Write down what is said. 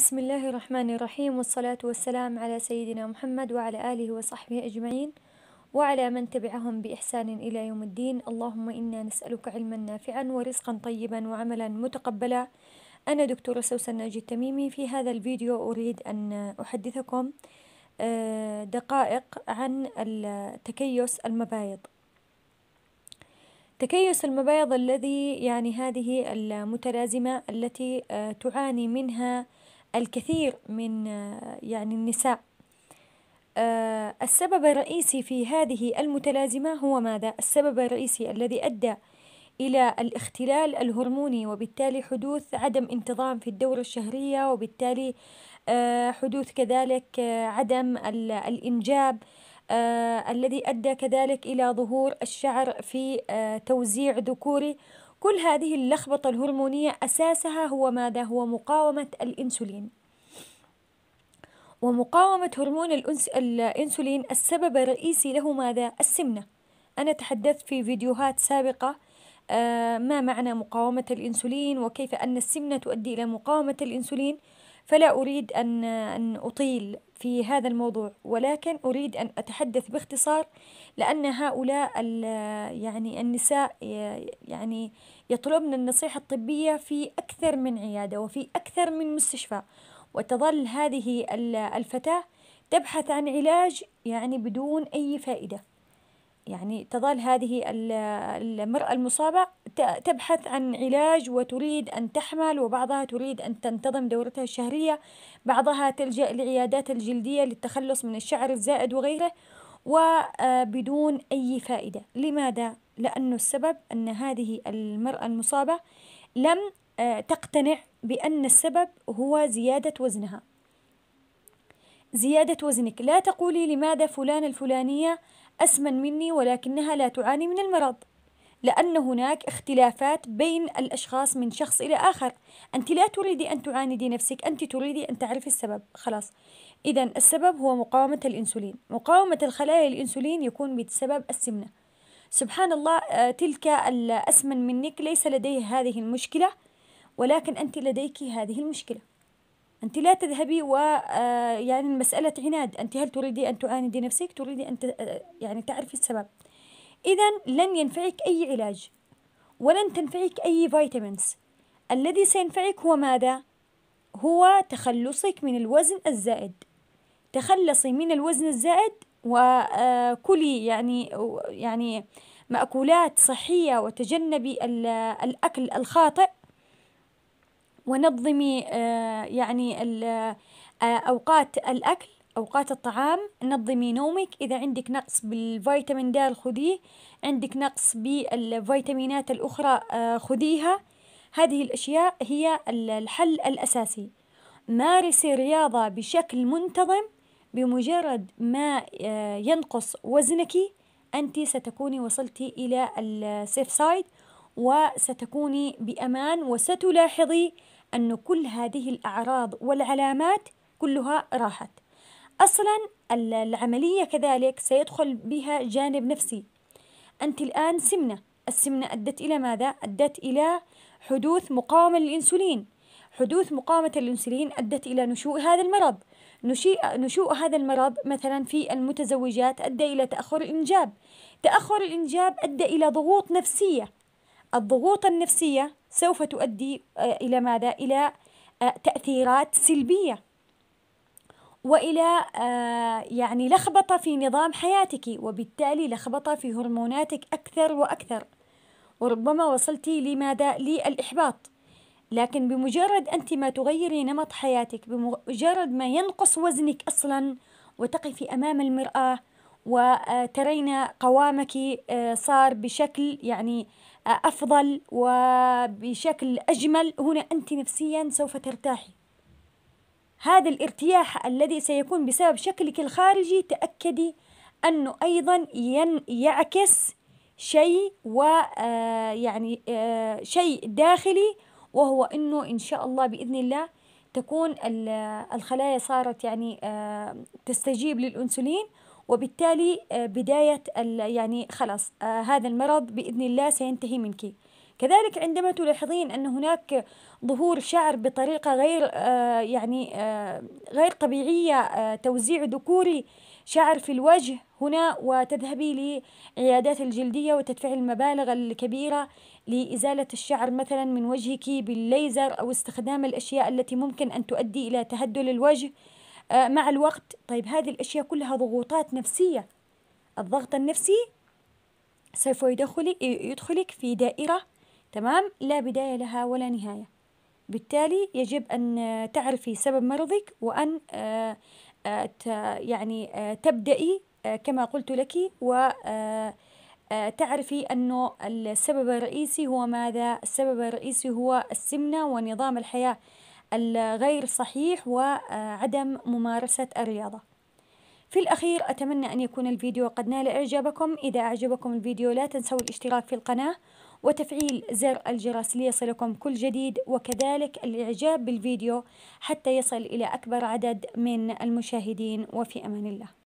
بسم الله الرحمن الرحيم والصلاة والسلام على سيدنا محمد وعلى آله وصحبه أجمعين وعلى من تبعهم بإحسان إلى يوم الدين اللهم إنا نسألك علما نافعا ورزقا طيبا وعملا متقبلا أنا دكتورة سوسن ناجي التميمي في هذا الفيديو أريد أن أحدثكم دقائق عن تكيس المبايض تكيس المبايض الذي يعني هذه المتلازمة التي تعاني منها الكثير من يعني النساء آه، السبب الرئيسي في هذه المتلازمة هو ماذا؟ السبب الرئيسي الذي أدى إلى الاختلال الهرموني وبالتالي حدوث عدم انتظام في الدورة الشهرية وبالتالي آه، حدوث كذلك آه، عدم الإنجاب الذي أدى كذلك إلى ظهور الشعر في توزيع ذكوري كل هذه اللخبطة الهرمونية أساسها هو ماذا؟ هو مقاومة الإنسولين ومقاومة هرمون الأنس... الإنسولين السبب الرئيسي له ماذا؟ السمنة أنا تحدثت في فيديوهات سابقة آه، ما معنى مقاومة الإنسولين وكيف أن السمنة تؤدي إلى مقاومة الإنسولين فلا أريد أن أن أطيل في هذا الموضوع ولكن أريد أن أتحدث باختصار لأن هؤلاء يعني النساء يعني يطلبن النصيحة الطبية في أكثر من عيادة وفي أكثر من مستشفى وتظل هذه الفتاة تبحث عن علاج يعني بدون أي فائدة يعني تظل هذه المرأة المصابة تبحث عن علاج وتريد أن تحمل وبعضها تريد أن تنتظم دورتها الشهرية بعضها تلجأ لعيادات الجلدية للتخلص من الشعر الزائد وغيره وبدون آه، أي فائدة لماذا؟ لأنه السبب أن هذه المرأة المصابة لم آه، تقتنع بأن السبب هو زيادة وزنها زيادة وزنك لا تقولي لماذا فلان الفلانية أسمن مني ولكنها لا تعاني من المرض لأن هناك اختلافات بين الأشخاص من شخص إلى آخر أنت لا تريدي أن تعاندي نفسك أنت تريدي أن تعرفي السبب خلاص إذا السبب هو مقاومة الإنسولين مقاومة الخلايا الإنسولين يكون بسبب السمنة سبحان الله آه، تلك الأسمن منك ليس لديه هذه المشكلة ولكن أنت لديك هذه المشكلة أنت لا تذهبي و آه، يعني مسألة عناد أنت هل تريدي أن تعاندي نفسك تريدي أن آه، يعني تعرفي السبب إذا لن ينفعك أي علاج ولن تنفعك أي فيتامينز الذي سينفعك هو ماذا؟ هو تخلصك من الوزن الزائد تخلصي من الوزن الزائد وكلي آه، يعني يعني مأكولات صحية وتجنبي الأكل الخاطئ ونظمي آه، يعني آه، أوقات الأكل أوقات الطعام نظمي نومك إذا عندك نقص بالفيتامين د خذيه عندك نقص بالفيتامينات الأخرى آه، خذيها هذه الأشياء هي الحل الأساسي مارسي رياضة بشكل منتظم بمجرد ما ينقص وزنك أنت ستكوني وصلتي إلى السيف سايد وستكوني بامان وستلاحظي ان كل هذه الاعراض والعلامات كلها راحت اصلا العمليه كذلك سيدخل بها جانب نفسي انت الان سمنه السمنه ادت الى ماذا ادت الى حدوث مقاومه للانسولين حدوث مقاومه الانسولين ادت الى نشوء هذا المرض نشوء هذا المرض مثلا في المتزوجات ادى الى تاخر الانجاب تاخر الانجاب ادى الى ضغوط نفسيه الضغوط النفسية سوف تؤدي آه، إلى ماذا؟ إلى آه، تأثيرات سلبية والى آه، يعني لخبطه في نظام حياتك وبالتالي لخبطه في هرموناتك اكثر واكثر وربما وصلت لماذا للاحباط لكن بمجرد انت ما تغيري نمط حياتك بمجرد ما ينقص وزنك اصلا وتقفي امام المراه وترين قوامك آه، صار بشكل يعني آه، أفضل وبشكل أجمل هنا أنت نفسيا سوف ترتاحي هذا الارتياح الذي سيكون بسبب شكلك الخارجي تأكدي أنه أيضا ين يعكس شيء ويعني آه، شيء داخلي وهو أنه إن شاء الله بإذن الله تكون الخلايا صارت يعني تستجيب للأنسولين وبالتالي آه، بداية يعني خلاص آه، هذا المرض بإذن الله سينتهي منك كذلك عندما تلاحظين أن هناك ظهور شعر بطريقة غير آه، يعني غير طبيعية توزيع ذكوري شعر في الوجه هنا وتذهبي لعيادات الجلدية وتدفعي المبالغ الكبيرة لإزالة الشعر مثلا من وجهك بالليزر أو استخدام الأشياء التي ممكن أن تؤدي إلى تهدل الوجه آه، مع الوقت طيب هذه الأشياء كلها ضغوطات نفسية الضغط النفسي سوف يدخلك يدخلك في دائرة تمام لا بداية لها ولا نهاية بالتالي يجب أن تعرفي سبب مرضك وأن آه، آه، يعني تبدأي كما قلت لك وتعرفي أنه السبب الرئيسي هو ماذا السبب الرئيسي هو السمنة ونظام الحياة الغير صحيح وعدم ممارسة الرياضة في الأخير أتمنى أن يكون الفيديو قد نال إعجابكم إذا أعجبكم الفيديو لا تنسوا الاشتراك في القناة وتفعيل زر الجرس ليصلكم كل جديد وكذلك الإعجاب بالفيديو حتى يصل إلى أكبر عدد من المشاهدين وفي أمان الله